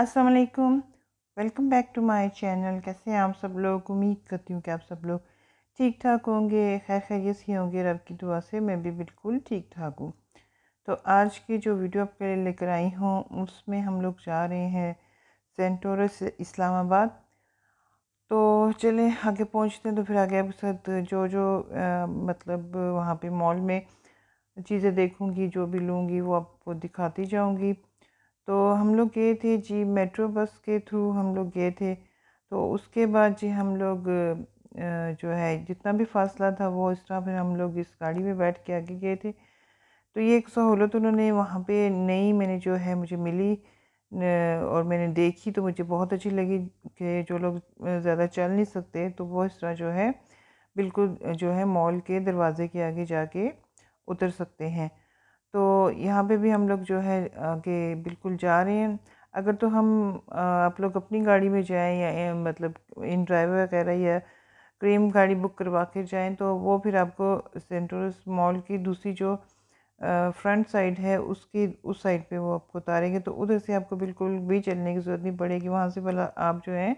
असलकुम welcome back to my channel कैसे हैं आप सब लोग उम्मीद करती हूँ कि आप सब लोग ठीक ठाक होंगे खैर खैरियत ही होंगे रब की दुआ से मैं भी बिल्कुल ठीक ठाक हूँ तो आज की जो वीडियो आपके लिए लेकर आई हूँ उसमें हम लोग जा रहे हैं सेंटोरस इस्लामाबाद तो चले आगे पहुँचते हैं तो फिर आगे आपके साथ जो जो आ, मतलब वहाँ पर मॉल में चीज़ें देखूँगी जो भी लूँगी वो आपको दिखाती जाऊँगी तो हम लोग गए थे जी मेट्रो बस के थ्रू हम लोग गए थे तो उसके बाद जी हम लोग जो है जितना भी फासला था वो इस तरह फिर हम लोग इस गाड़ी में बैठ के आगे गए थे तो ये एक सहूलत उन्होंने वहाँ पे नई मैंने जो है मुझे मिली और मैंने देखी तो मुझे बहुत अच्छी लगी कि जो लोग ज़्यादा चल नहीं सकते तो वो इस तरह जो है बिल्कुल जो है मॉल के दरवाज़े के आगे जाके उतर सकते हैं तो यहाँ पे भी हम लोग जो है आगे बिल्कुल जा रहे हैं अगर तो हम आप लोग अपनी गाड़ी में जाएं या मतलब इन ड्राइवर वगैरह या क्रीम गाड़ी बुक करवा के जाएँ तो वो फिर आपको सेंट्रल मॉल की दूसरी जो फ्रंट साइड है उसकी उस साइड पे वो आपको उतारेंगे तो उधर से आपको बिल्कुल भी चलने की ज़रूरत नहीं पड़ेगी वहाँ से भला आप जो है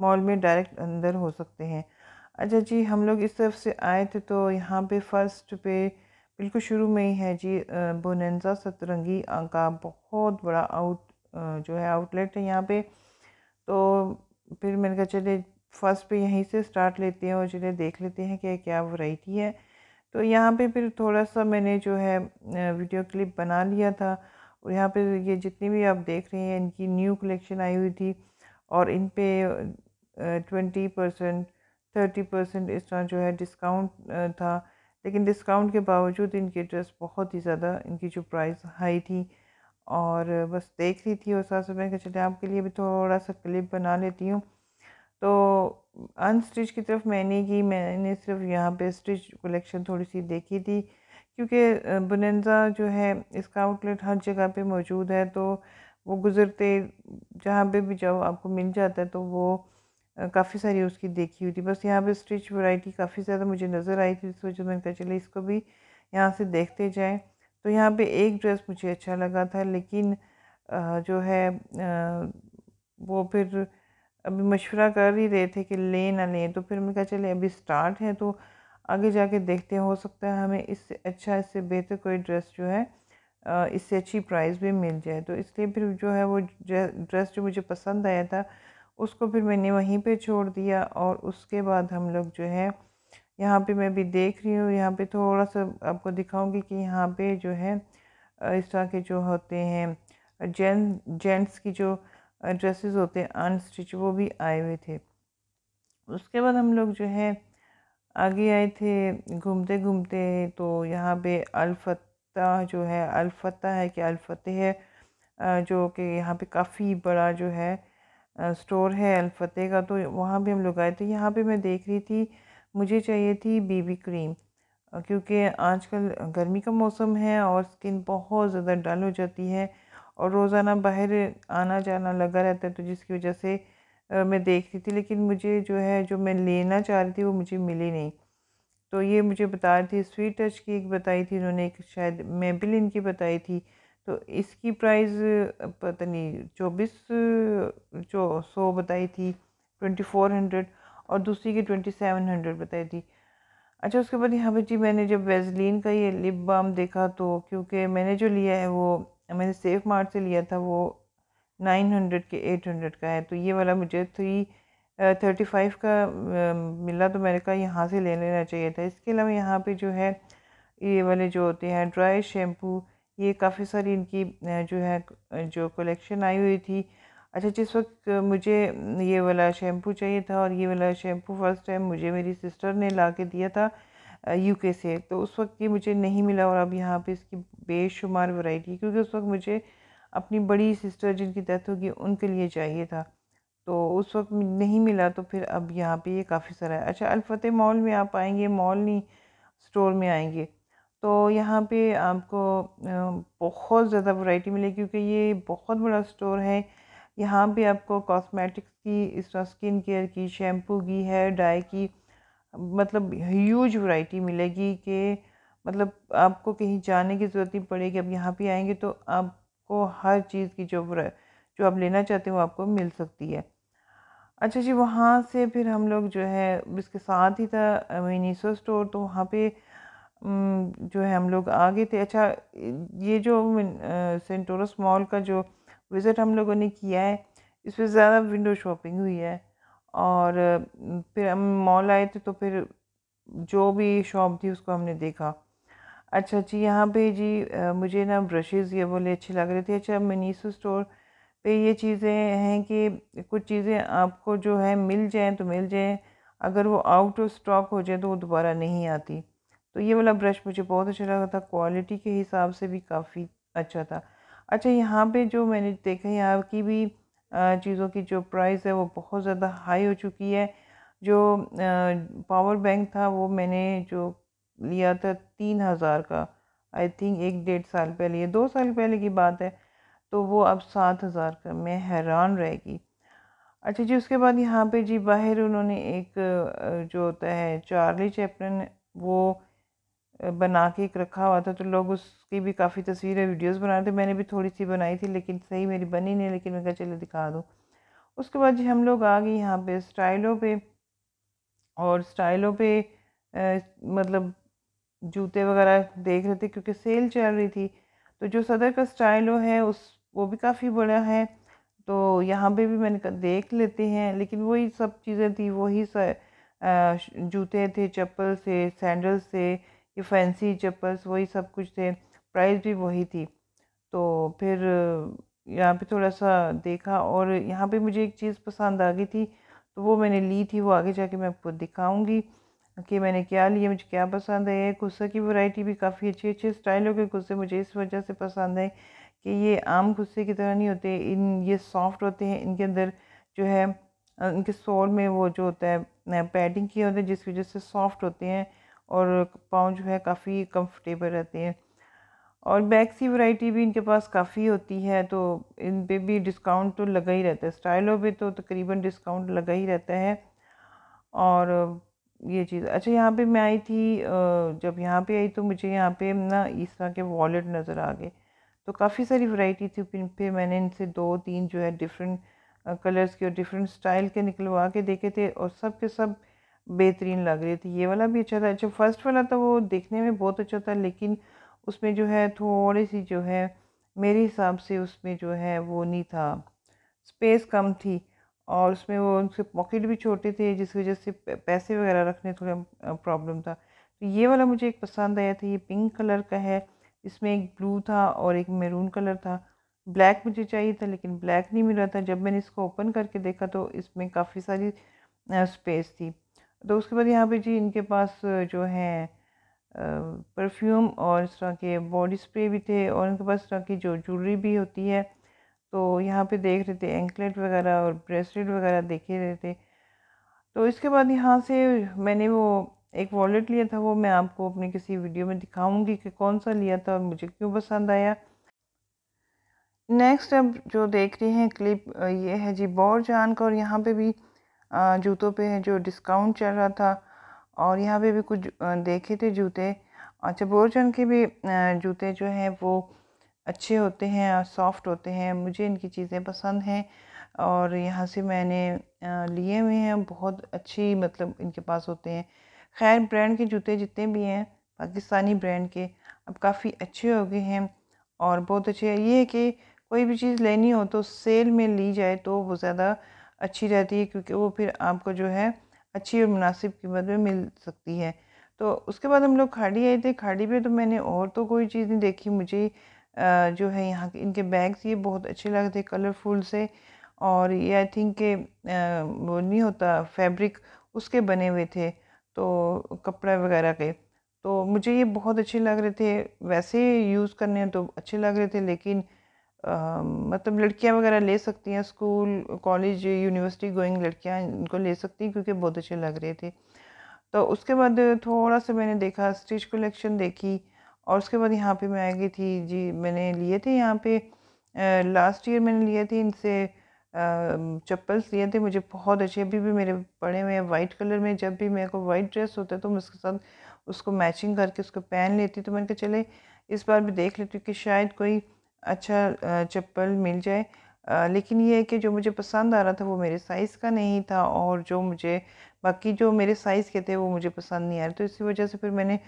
मॉल में डायरेक्ट अंदर हो सकते हैं अच्छा जी हम लोग इस तरफ से आए थे तो यहाँ पे फर्स्ट पे बिल्कुल शुरू में ही है जी बोनेंजा सतरंगी का बहुत बड़ा आउट जो है आउटलेट है यहाँ पे तो फिर मैंने कहा चले फर्स्ट पे यहीं से स्टार्ट लेते हैं और चले देख लेते हैं कि क्या वैरायटी है तो यहाँ पे फिर थोड़ा सा मैंने जो है वीडियो क्लिप बना लिया था और यहाँ पे ये जितनी भी आप देख रहे हैं इनकी न्यू कलेक्शन आई हुई थी और इन पे ट्वेंटी परसेंट थर्टी परसेंट इस तरह जो है डिस्काउंट था लेकिन डिस्काउंट के बावजूद इनकी ड्रेस बहुत ही ज़्यादा इनकी जो प्राइस हाई थी और बस देख रही थी और साथ साथ मैंने कहा चले आपके लिए भी थोड़ा सा क्लिप बना लेती हूँ तो अनस्टिच की तरफ मैंने की मैंने सिर्फ यहाँ पे स्टिच कलेक्शन थोड़ी सी देखी थी क्योंकि बनन्जा जो है इसका आउटलेट हर जगह पे मौजूद है तो वो गुज़रते जहाँ पे भी जाओ आपको मिल जाता है तो वो काफ़ी सारी उसकी देखी हुई थी बस यहाँ पे स्टिच वैरायटी काफ़ी ज़्यादा मुझे नज़र आई थी इस वजह से मैंने कहा चले इसको भी यहाँ से देखते जाएं तो यहाँ पे एक ड्रेस मुझे अच्छा लगा था लेकिन जो है वो फिर अभी मशवरा कर ही रहे थे कि लें ना लें तो फिर मैंने कहा चले अभी स्टार्ट है तो आगे जाके देखते हैं हो सकता है हमें इससे अच्छा इससे बेहतर कोई ड्रेस जो है इससे अच्छी प्राइस भी मिल जाए तो इसलिए फिर जो है वो ड्रेस जो मुझे पसंद आया था उसको फिर मैंने वहीं पे छोड़ दिया और उसके बाद हम लोग जो है यहाँ पे मैं भी देख रही हूँ यहाँ पे थोड़ा सा आपको दिखाऊंगी कि यहाँ पे जो है इस तरह के जो होते हैं जें जेंट्स की जो ड्रेसेस होते हैं अनस्टिच वो भी आए हुए थे उसके बाद हम लोग जो है आगे आए थे घूमते घूमते तो यहाँ पे अलफता जो है अलफ़ा है कि अलफतेह है जो कि यहाँ पे काफ़ी बड़ा जो है स्टोर है अलफ़तेह का तो वहाँ भी हम लोग आए थे यहाँ पे मैं देख रही थी मुझे चाहिए थी बीबी क्रीम क्योंकि आजकल गर्मी का मौसम है और स्किन बहुत ज़्यादा डल हो जाती है और रोज़ाना बाहर आना जाना लगा रहता है तो जिसकी वजह से मैं देख रही थी लेकिन मुझे जो है जो मैं लेना चाह रही थी वो मुझे मिली नहीं तो ये मुझे बता रही थी स्वीट टच की एक बताई थी इन्होंने एक शायद मेबिलिन की बताई थी तो इसकी प्राइस पता नहीं चौबीस जो सौ बताई थी ट्वेंटी फोर हंड्रेड और दूसरी की ट्वेंटी सेवन हंड्रेड बताई थी अच्छा उसके बाद यहाँ पर जी मैंने जब वेजलिन का ये लिप बाम देखा तो क्योंकि मैंने जो लिया है वो मैंने सेफ मार्ट से लिया था वो नाइन हंड्रेड के एट हंड्रेड का है तो ये वाला मुझे थ्री थर्टी फाइव का मिला तो मैंने कहा यहाँ से ले लेना चाहिए था इसके अलावा यहाँ पे जो है ये वाले जो होते हैं ड्राई शैम्पू ये काफ़ी सारी इनकी जो है जो कलेक्शन आई हुई थी अच्छा जिस वक्त मुझे ये वाला शैम्पू चाहिए था और ये वाला शैम्पू फ़र्स्ट टाइम मुझे मेरी सिस्टर ने ला के दिया था यूके से तो उस वक्त ये मुझे नहीं मिला और अब यहाँ पे इसकी बेशुमार वैरायटी क्योंकि उस वक्त मुझे अपनी बड़ी सिस्टर जिनकी डेथ होगी उनके लिए चाहिए था तो उस वक्त नहीं मिला तो फिर अब यहाँ पर ये काफ़ी सारा है अच्छा अलफत मॉल में आप आएँगे मॉल नहीं स्टोर में आएँगे तो यहाँ पे आपको बहुत ज़्यादा वैरायटी मिलेगी क्योंकि ये बहुत बड़ा स्टोर है यहाँ पे आपको कॉस्मेटिक्स की इस तरह स्किन केयर की शैम्पू की हेयर डाई की मतलब ह्यूज वैरायटी मिलेगी कि मतलब आपको कहीं जाने की ज़रूरत नहीं पड़ेगी अब यहाँ पे आएंगे तो आपको हर चीज़ की जो जो आप लेना चाहते हो आपको मिल सकती है अच्छा जी वहाँ से फिर हम लोग जो है इसके साथ ही था मीनीसो स्टोर तो वहाँ पर जो है हम लोग आ गए थे अच्छा ये जो सेंटोरस मॉल का जो विज़िट हम लोगों ने किया है इस पर ज़्यादा विंडो शॉपिंग हुई है और फिर हम मॉल आए थे तो फिर जो भी शॉप थी उसको हमने देखा अच्छा जी यहाँ पे जी मुझे ना ब्रशेज़ ये बोले अच्छे लग रहे थे अच्छा मनीसो स्टोर पे ये चीज़ें हैं कि कुछ चीज़ें आपको जो है मिल जाएँ तो मिल जाएँ अगर वो आउट ऑफ स्टॉक हो जाए तो वो दोबारा नहीं आती तो ये वाला ब्रश मुझे बहुत अच्छा लगा था क्वालिटी के हिसाब से भी काफ़ी अच्छा था अच्छा यहाँ पे जो मैंने देखा यहाँ की भी चीज़ों की जो प्राइस है वो बहुत ज़्यादा हाई हो चुकी है जो पावर बैंक था वो मैंने जो लिया था तीन हज़ार का आई थिंक एक डेढ़ साल पहले या दो साल पहले की बात है तो वो अब सात हज़ार का मैं हैरान रहेगी अच्छा जी उसके बाद यहाँ पे जी बाहर उन्होंने एक जो होता है चार्ली चैप्टन वो बना के एक रखा हुआ था तो लोग उसकी भी काफ़ी तस्वीरें वीडियोस बना रहे थे मैंने भी थोड़ी सी बनाई थी लेकिन सही मेरी बनी नहीं लेकिन मैं कहा चलो दिखा दूँ उसके बाद जी हम लोग आ गए यहाँ पे स्टाइलों पे और स्टाइलों पे आ, मतलब जूते वगैरह देख रहे थे क्योंकि सेल चल रही थी तो जो सदर का स्टाइलो है उस वो भी काफ़ी बड़ा है तो यहाँ पे भी मैंने देख लेते हैं लेकिन वही सब चीज़ें थी वही जूते थे चप्पल से सैंडल्स थे ये फैंसी चप्पल्स वही सब कुछ थे प्राइस भी वही थी तो फिर यहाँ पे थोड़ा सा देखा और यहाँ पे मुझे एक चीज़ पसंद आ गई थी तो वो मैंने ली थी वो आगे जाके मैं आपको दिखाऊंगी कि मैंने क्या लिया मुझे क्या पसंद है गुस्सा की वैरायटी भी काफ़ी अच्छे अच्छे स्टाइलों के गुस्से मुझे इस वजह से पसंद है कि ये आम गुस्से की तरह नहीं होते इन ये सॉफ्ट होते हैं इनके अंदर जो है इनके सोल में वो जो होता है पैडिंग किया होता है जिस वजह से सॉफ्ट होते हैं और पाँव जो है काफ़ी कंफर्टेबल रहते हैं और बैग सी वैरायटी भी इनके पास काफ़ी होती है तो इन पे भी डिस्काउंट तो लगा ही रहता है स्टाइलों पे तो तकरीबन डिस्काउंट लगा ही रहता है और ये चीज़ अच्छा यहाँ पे मैं आई थी जब यहाँ पे आई तो मुझे यहाँ पे ना इस तरह के वॉलेट नज़र आ गए तो काफ़ी सारी वैरायटी थी फिर मैंने इनसे दो तीन जो है डिफरेंट कलर्स के और डिफरेंट स्टाइल के निकलवा के देखे थे और सब के सब बेहतरीन लग रही थी ये वाला भी अच्छा था अच्छा फर्स्ट वाला तो वो देखने में बहुत अच्छा था लेकिन उसमें जो है थोड़ी सी जो है मेरे हिसाब से उसमें जो है वो नहीं था स्पेस कम थी और उसमें वो उनके पॉकेट भी छोटे थे जिस वजह से पैसे वगैरह रखने थोड़ा प्रॉब्लम था तो ये वाला मुझे एक पसंद आया था ये पिंक कलर का है इसमें एक ब्लू था और एक मेरून कलर था ब्लैक मुझे चाहिए था लेकिन ब्लैक नहीं मिल रहा था जब मैंने इसको ओपन करके देखा तो इसमें काफ़ी सारी स्पेस थी तो उसके बाद यहाँ पे जी इनके पास जो है परफ्यूम और इस तरह के बॉडी स्प्रे भी थे और इनके पास इस तरह की जो ज्वेलरी भी होती है तो यहाँ पे देख रहे थे एंकलेट वगैरह और ब्रेसलेट वगैरह देखे रहे थे तो इसके बाद यहाँ से मैंने वो एक वॉलेट लिया था वो मैं आपको अपने किसी वीडियो में दिखाऊंगी कि कौन सा लिया था और मुझे क्यों पसंद आया नेक्स्ट अब जो देख रहे हैं क्लिप ये है जी बौर जान का और यहाँ पे भी जूतों पे जो डिस्काउंट चल रहा था और यहाँ पे भी कुछ देखे थे जूते अच्छा चबोरचन के भी जूते जो हैं वो अच्छे होते हैं और सॉफ्ट होते हैं मुझे इनकी चीज़ें पसंद हैं और यहाँ से मैंने लिए हुए हैं बहुत अच्छी मतलब इनके पास होते हैं खैर ब्रांड के जूते जितने भी हैं पाकिस्तानी ब्रांड के अब काफ़ी अच्छे हो गए हैं और बहुत अच्छे ये है कि कोई भी चीज़ लेनी हो तो सेल में ली जाए तो वो ज़्यादा अच्छी रहती है क्योंकि वो फिर आपको जो है अच्छी और मुनासिब कीमत में मिल सकती है तो उसके बाद हम लोग खाड़ी आए थे खाड़ी पे तो मैंने और तो कोई चीज़ नहीं देखी मुझे जो है यहाँ के इनके बैग्स ये बहुत अच्छे लगते थे कलरफुल से और ये आई थिंक के वो नहीं होता फैब्रिक उसके बने हुए थे तो कपड़ा वगैरह के तो मुझे ये बहुत अच्छे लग रहे थे वैसे यूज़ करने तो अच्छे लग रहे थे लेकिन आ, मतलब लड़कियां वगैरह ले सकती हैं स्कूल कॉलेज यूनिवर्सिटी गोइंग लड़कियां इनको ले सकती हैं क्योंकि बहुत अच्छे लग रहे थे तो उसके बाद थोड़ा सा मैंने देखा स्टिच कलेक्शन देखी और उसके बाद यहाँ पे मैं आ गई थी जी मैंने लिए थे यहाँ पे लास्ट ईयर मैंने लिए थे इनसे चप्पल्स लिए थे मुझे बहुत अच्छे अभी भी मेरे पड़े हुए हैं वाइट कलर में जब भी मेरे को वाइट ड्रेस होता है तो मैं उसके साथ उसको मैचिंग करके उसको पहन लेती तो मैंने कहा चले इस बार भी देख लेती हूँ कि शायद कोई अच्छा चप्पल मिल जाए लेकिन ये है कि जो मुझे पसंद आ रहा था वो मेरे साइज़ का नहीं था और जो मुझे बाकी जो मेरे साइज़ के थे वो मुझे पसंद नहीं आ रहे तो इसी वजह से फिर मैंने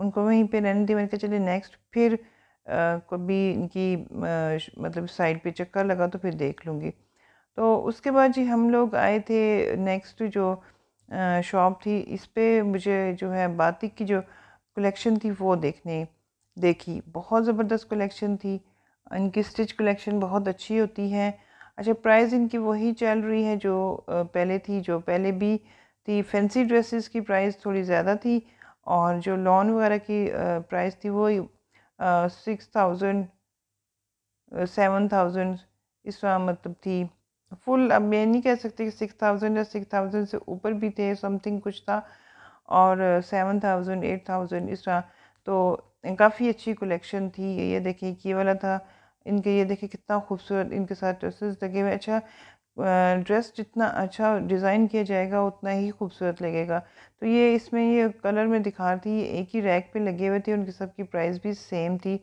उनको वहीं पे रहने दी मैंने कहा चलिए नेक्स्ट फिर कभी इनकी मतलब साइड पे चक्कर लगा तो फिर देख लूँगी तो उसके बाद जी हम लोग आए थे नेक्स्ट जो शॉप थी इस पर मुझे जो है बातिक की जो कलेक्शन थी वो देखने देखी बहुत ज़बरदस्त कलेक्शन थी इनकी स्टिच कलेक्शन बहुत अच्छी होती है अच्छा प्राइस इनकी वही चल रही है जो पहले थी जो पहले भी थी फैंसी ड्रेसेस की प्राइस थोड़ी ज़्यादा थी और जो लॉन वगैरह की प्राइस थी वो सिक्स थाउजेंड सेवन थाउजेंड इस मतलब थी फुल अब मैं नहीं कह सकती कि सिक्स थाउजेंड या सिक्स थाउजेंड से ऊपर भी थे समथिंग कुछ था और सेवन थाउजेंड एट थाउजेंड इस तरह तो काफ़ी अच्छी कलेक्शन थी ये देखिए ये वाला था इनके ये देखिए कितना खूबसूरत इनके साथ ड्रेसेस लगे हुए अच्छा ड्रेस जितना अच्छा डिज़ाइन किया जाएगा उतना ही खूबसूरत लगेगा तो ये इसमें ये कलर में दिखा रही थी ये एक ही रैक पे लगे हुए थे उनके सब की प्राइस भी सेम थी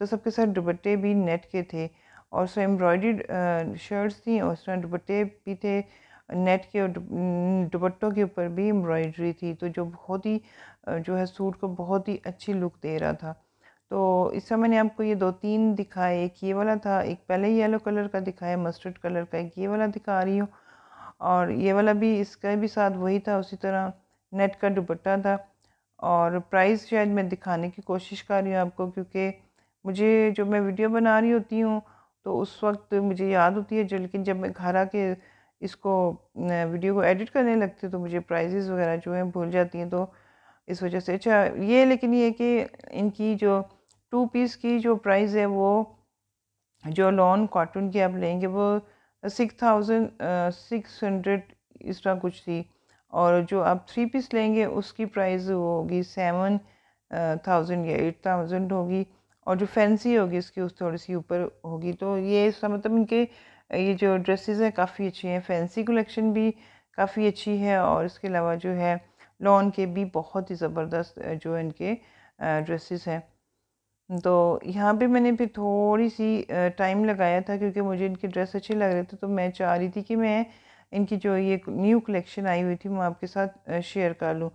तो सबके साथ दुपट्टे भी नेट के थे और सो एम्ब्रॉयड शर्ट्स थी और उसमें दुपट्टे भी थे नेट के और दुपट्टों के ऊपर भी एम्ब्रॉयडरी थी तो जो बहुत ही जो है सूट को बहुत ही अच्छी लुक दे रहा था तो इस समय मैंने आपको ये दो तीन दिखाए एक ये वाला था एक पहले येलो कलर का दिखाया मस्टर्ड कलर का एक ये वाला दिखा रही हूँ और ये वाला भी इसका भी साथ वही था उसी तरह नेट का दुपट्टा था और प्राइस शायद मैं दिखाने की कोशिश कर रही हूँ आपको क्योंकि मुझे जो मैं वीडियो बना रही होती हूँ तो उस वक्त मुझे याद होती है लेकिन जब मैं घर आके इसको वीडियो को एडिट करने लगती हूँ तो मुझे प्राइजेज़ वगैरह जो हैं भूल जाती हैं तो इस वजह से अच्छा ये लेकिन ये कि इनकी जो टू पीस की जो प्राइस है वो जो लॉन कॉटन की आप लेंगे वो सिक्स थाउजेंड सिक्स हंड्रेड इस तरह कुछ थी और जो आप थ्री पीस लेंगे उसकी प्राइस होगी सेवन थाउजेंड या एट थाउजेंड होगी और जो फैंसी होगी इसकी उस थोड़ी सी ऊपर होगी तो ये इसका मतलब इनके ये जो ड्रेसेस हैं काफ़ी अच्छी हैं फैंसी कलेक्शन भी काफ़ी अच्छी है और इसके अलावा जो है लॉन के भी बहुत ही ज़बरदस्त जो इनके ड्रेसेस हैं तो यहाँ पे मैंने फिर थोड़ी सी टाइम लगाया था क्योंकि मुझे इनके ड्रेस अच्छे लग रहे थे तो मैं चाह रही थी कि मैं इनकी जो ये न्यू कलेक्शन आई हुई थी मैं आपके साथ शेयर कर लूँ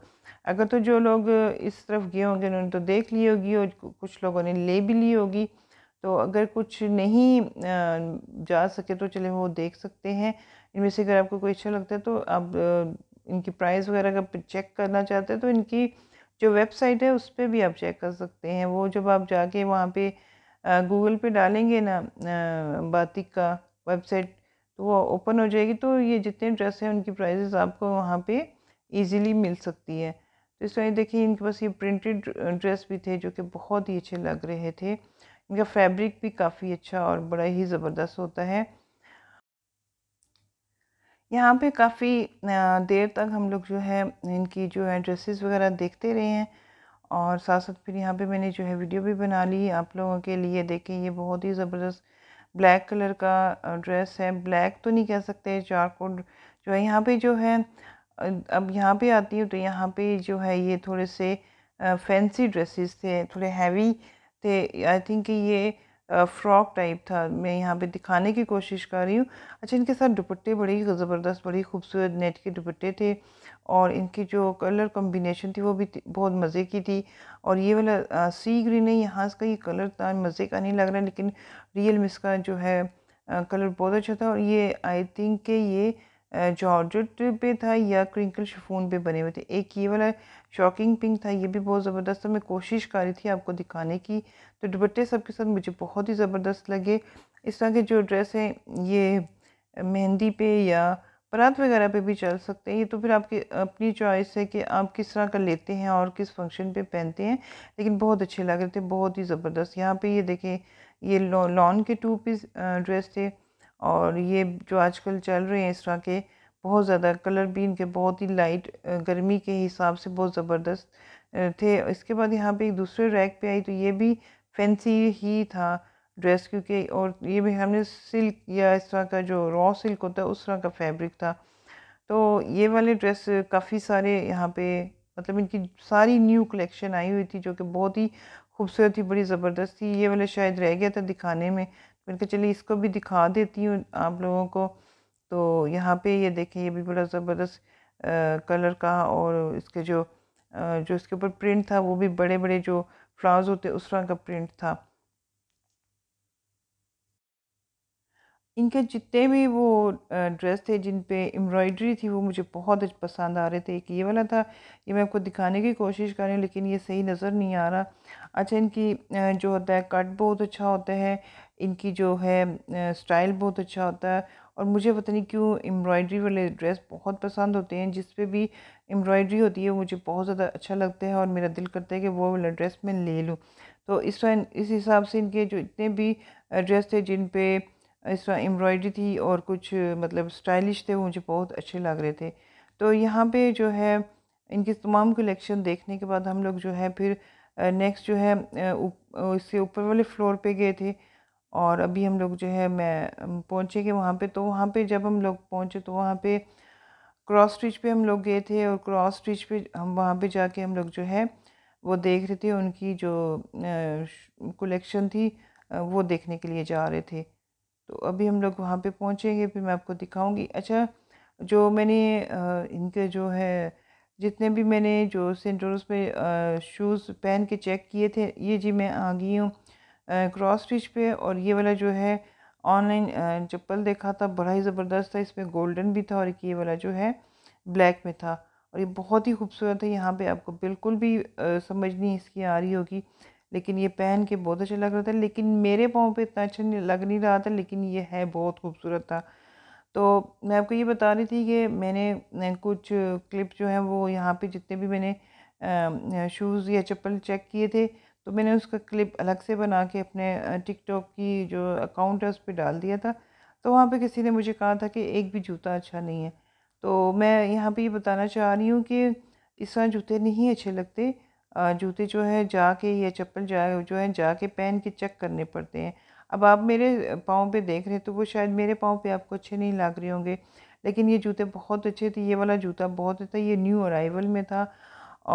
अगर तो जो लोग इस तरफ गए होंगे उन्होंने तो देख ली होगी और कुछ लोगों ने ले भी ली होगी तो अगर कुछ नहीं जा सके तो चले वो देख सकते हैं इनमें से अगर आपको कोई अच्छा लगता है तो आप इनकी प्राइस वगैरह का चेक करना चाहते हैं तो इनकी जो वेबसाइट है उस पर भी आप चेक कर सकते हैं वो जब आप जाके वहाँ पे गूगल पे डालेंगे ना बातिक का वेबसाइट तो वो ओपन हो जाएगी तो ये जितने ड्रेस हैं उनकी प्राइजेज़ आपको वहाँ पे इजीली मिल सकती है तो इस वजह देखिए इनके पास ये प्रिंटेड ड्रेस भी थे जो कि बहुत ही अच्छे लग रहे थे इनका फैब्रिक भी काफ़ी अच्छा और बड़ा ही ज़बरदस्त होता है यहाँ पे काफ़ी देर तक हम लोग जो है इनकी जो है ड्रेसेस वगैरह देखते रहे हैं और साथ साथ फिर यहाँ पे मैंने जो है वीडियो भी बना ली आप लोगों के लिए देखें ये बहुत ही ज़बरदस्त ब्लैक कलर का ड्रेस है ब्लैक तो नहीं कह सकते चारकोट जो है यहाँ पर जो है अब यहाँ पर आती हूँ तो यहाँ पर जो है ये थोड़े से फैंसी ड्रेसेस थे थोड़े हैवी थे आई थिंक ये फ्रॉक टाइप था मैं यहाँ पे दिखाने की कोशिश कर रही हूँ अच्छा इनके साथ दुपट्टे बड़े ही ज़बरदस्त बड़ी खूबसूरत नेट के दुपट्टे थे और इनकी जो कलर कॉम्बिनेशन थी वो भी बहुत मज़े की थी और ये वाला आ, सी ग्रीन है यहाँ का ये कलर था मज़े का नहीं लग रहा लेकिन रियल मिस का जो है आ, कलर बहुत अच्छा था और ये आई थिंक के ये जॉर्जट पे था या क्रिंकल शिफोन पे बने हुए थे एक ये वाला शॉकिंग पिंक था ये भी बहुत ज़बरदस्त था मैं कोशिश कर रही थी आपको दिखाने की तो दुपट्टे सब के साथ मुझे बहुत ही ज़बरदस्त लगे इस तरह के जो ड्रेस हैं ये मेहंदी पे या परात वगैरह पे भी चल सकते हैं ये तो फिर आपकी अपनी चॉइस है कि आप किस तरह का लेते हैं और किस फंक्शन पे पहनते हैं लेकिन बहुत अच्छे लग रहे थे बहुत ही ज़बरदस्त यहाँ पे ये देखें ये लॉन के टू पीस ड्रेस थे और ये जो आजकल चल रहे हैं इस तरह के बहुत ज़्यादा कलर भी इनके बहुत ही लाइट गर्मी के हिसाब से बहुत ज़बरदस्त थे इसके बाद यहाँ पे एक दूसरे रैक पे आई तो ये भी फैंसी ही था ड्रेस क्योंकि और ये भी हमने सिल्क या इस तरह का जो रॉ सिल्क होता है उस तरह का फैब्रिक था तो ये वाले ड्रेस काफ़ी सारे यहाँ पे मतलब इनकी सारी न्यू कलेक्शन आई हुई थी जो कि बहुत ही खूबसूरत थी बड़ी ज़बरदस्त थी ये वाले शायद रह गया था दिखाने में मैंने कहा चलिए इसको भी दिखा देती हूँ आप लोगों को तो यहाँ पे ये देखें ये भी बड़ा ज़बरदस्त कलर का और इसके जो जो इसके ऊपर प्रिंट था वो भी बड़े बड़े जो फ्लावर्स होते उस तरह का प्रिंट था इनके जितने भी वो ड्रेस थे जिन पे एम्ब्रॉयडरी थी वो मुझे बहुत पसंद आ रहे थे एक ये वाला था ये मैं आपको दिखाने की कोशिश कर रही हूँ लेकिन ये सही नज़र नहीं आ रहा अच्छा इनकी जो होता है कट बहुत अच्छा होता है इनकी जो है स्टाइल बहुत अच्छा होता है और मुझे पता नहीं क्यों एम्ब्रॉयडरी वाले ड्रेस बहुत पसंद होते हैं जिस पर भी एम्ब्रॉयडरी होती है वो मुझे बहुत ज़्यादा अच्छा लगता है और मेरा दिल करता है कि वो वाला ड्रेस मैं ले लूँ तो इस इस हिसाब से इनके जो इतने भी ड्रेस थे जिन पर इस तरह एम्ब्रॉयडरी थी और कुछ मतलब स्टाइलिश थे वो मुझे बहुत अच्छे लग रहे थे तो यहाँ पे जो है इनकी तमाम कलेक्शन देखने के बाद हम लोग जो है फिर नेक्स्ट जो है इससे ऊपर वाले फ्लोर पे गए थे और अभी हम लोग जो है मैं पहुँचे के वहाँ पे तो वहाँ पे जब हम लोग पहुँचे तो वहाँ पे क्रॉस स्ट्रिच पे हम लोग गए थे और क्रॉस स्ट्रिच पे हम वहाँ पे जाके हम लोग जो है वो देख रहे थे उनकी जो कलेक्शन थी वो देखने के लिए जा रहे थे तो अभी हम लोग वहाँ पे पहुँचेंगे फिर मैं आपको दिखाऊंगी अच्छा जो मैंने इनके जो है जितने भी मैंने जो सेंट रोज पे शूज़ पहन के चेक किए थे ये जी मैं आ गई हूँ क्रॉस स्टिच पे और ये वाला जो है ऑनलाइन चप्पल देखा था बड़ा ही ज़बरदस्त था इसमें गोल्डन भी था और ये वाला जो है ब्लैक में था और ये बहुत ही खूबसूरत है यहाँ पे आपको बिल्कुल भी समझ नहीं इसकी आ रही होगी लेकिन ये पहन के बहुत अच्छा लग रहा था लेकिन मेरे पाँव पे इतना अच्छा नहीं लग नहीं रहा था लेकिन ये है बहुत खूबसूरत था तो मैं आपको ये बता रही थी कि मैंने कुछ क्लिप जो है वो यहाँ पे जितने भी मैंने शूज़ या चप्पल चेक किए थे तो मैंने उसका क्लिप अलग से बना के अपने टिकटॉक की जो अकाउंट है उस पर डाल दिया था तो वहाँ पर किसी ने मुझे कहा था कि एक भी जूता अच्छा नहीं है तो मैं यहाँ पर ये बताना चाह रही हूँ कि इस तरह जूते नहीं अच्छे लगते जूते जो है जाके या चप्पल जा जो है जाके पहन के चेक करने पड़ते हैं अब आप मेरे पाँव पे देख रहे हैं तो वो शायद मेरे पाँव पे आपको अच्छे नहीं लग रहे होंगे लेकिन ये जूते बहुत अच्छे थे ये वाला जूता बहुत था ये न्यू अराइवल में था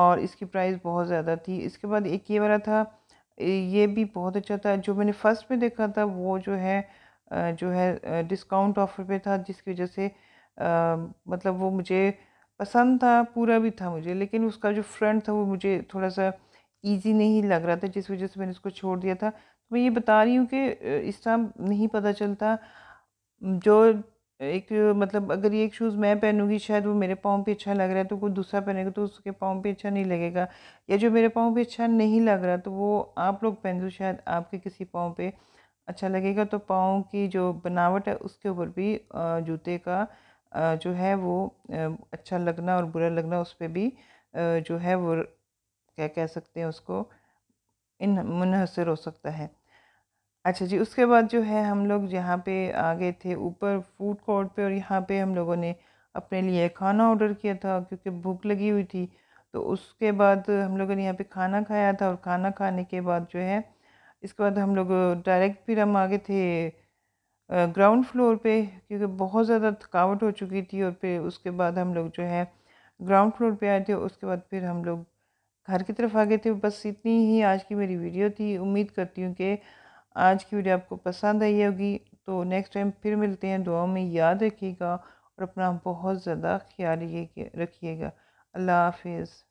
और इसकी प्राइस बहुत ज़्यादा थी इसके बाद एक ये वाला था ये भी बहुत अच्छा था जो मैंने फ़र्स्ट में देखा था वो जो है जो है डिस्काउंट ऑफर पे था जिसकी वजह से मतलब वो मुझे पसंद था पूरा भी था मुझे लेकिन उसका जो फ्रंट था वो मुझे थोड़ा सा ईजी नहीं लग रहा था जिस वजह से मैंने उसको छोड़ दिया था तो मैं ये बता रही हूँ कि इस तरह नहीं पता चलता जो एक मतलब अगर ये एक शूज़ मैं पहनूंगी शायद वो मेरे पाँव पे अच्छा लग रहा है तो कोई दूसरा पहनेगा तो उसके पाँव पे अच्छा नहीं लगेगा या जो मेरे पाँव पे अच्छा नहीं लग रहा तो वो आप लोग पहन दो शायद आपके किसी पाँव पे अच्छा लगेगा तो पाँव की जो बनावट है उसके ऊपर भी जूते का जो है वो अच्छा लगना और बुरा लगना उस पर भी जो है वो क्या कह सकते हैं उसको इन मुनहसर हो सकता है अच्छा जी उसके बाद जो है हम लोग यहाँ पे आ गए थे ऊपर फूड कोर्ट पे और यहाँ पे हम लोगों ने अपने लिए खाना ऑर्डर किया था क्योंकि भूख लगी हुई थी तो उसके बाद हम लोगों ने यहाँ पे खाना खाया था और खाना खाने के बाद जो है इसके बाद हम लोग डायरेक्ट फिर हम आ गए थे ग्राउंड फ्लोर पे क्योंकि बहुत ज़्यादा थकावट हो चुकी थी और फिर उसके बाद हम लोग जो है ग्राउंड फ्लोर पे आए थे उसके बाद फिर हम लोग घर की तरफ आ गए थे बस इतनी ही आज की मेरी वीडियो थी उम्मीद करती हूँ कि आज की वीडियो आपको पसंद आई होगी तो नेक्स्ट टाइम फिर मिलते हैं दुआओं में याद रखिएगा और अपना बहुत ज़्यादा ख्याल रखिएगा अल्लाह हाफिज़